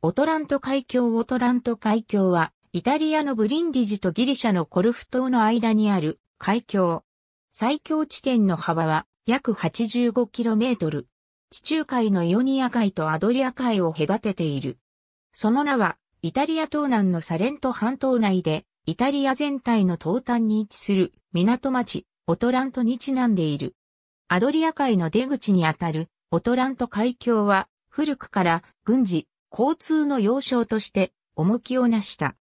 オトラント海峡オトラント海峡は、イタリアのブリンディジとギリシャのコルフ島の間にある海峡。最強地点の幅は約 85km。地中海のイオニア海とアドリア海を隔てている。その名は、イタリア東南のサレント半島内で、イタリア全体の東端に位置する港町、オトラントにちなんでいる。アドリア海の出口にあたる、オトラント海峡は、古くから軍事、交通の要衝として重きをなした。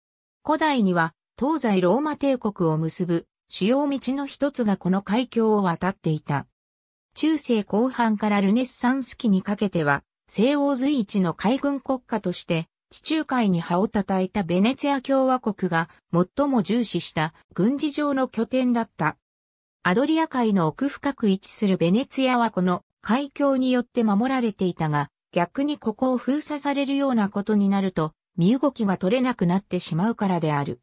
古代には東西ローマ帝国を結ぶ主要道の一つがこの海峡を渡っていた。中世後半からルネッサンス期にかけては、西欧随一の海軍国家として、地中海に羽を叩いたベネツィア共和国が最も重視した軍事上の拠点だった。アドリア海の奥深く位置するベネツィアはこの海峡によって守られていたが、逆にここを封鎖されるようなことになると、身動きが取れなくなってしまうからである。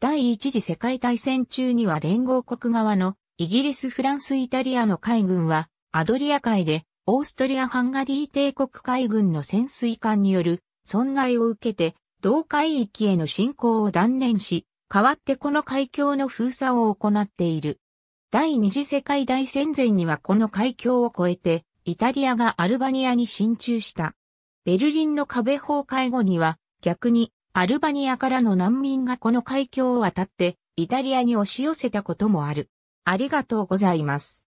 第一次世界大戦中には連合国側のイギリス・フランス・イタリアの海軍はアドリア海でオーストリア・ハンガリー帝国海軍の潜水艦による損害を受けて同海域への侵攻を断念し、代わってこの海峡の封鎖を行っている。第二次世界大戦前にはこの海峡を越えてイタリアがアルバニアに進駐した。ベルリンの壁崩壊後には、逆にアルバニアからの難民がこの海峡を渡って、イタリアに押し寄せたこともある。ありがとうございます。